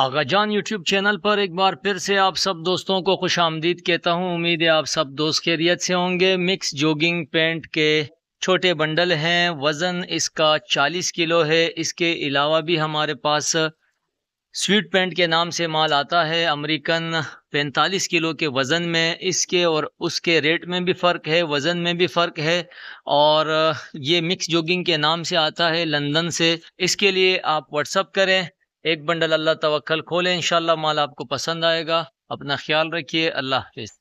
आगा जान YouTube channel पर एक बार फिर से आप सब दोस्तों को खुश आमदीद कहता हूँ उम्मीद है आप सब दोस्त खैरियत से होंगे मिक्स जोगिंग पेंट के छोटे बंडल हैं वज़न इसका 40 किलो है इसके अलावा भी हमारे पास स्वीट पेंट के नाम से माल आता है अमेरिकन 45 किलो के वज़न में इसके और उसके रेट में भी फ़र्क है वज़न में भी फ़र्क है और ये मिक्स जोगिंग के नाम से आता है लंदन से इसके लिए आप व्हाट्सअप करें एक बंडल अल्लाह तवक्ल खोलें इन माल आपको पसंद आएगा अपना ख्याल रखिए अल्लाह हाफिज़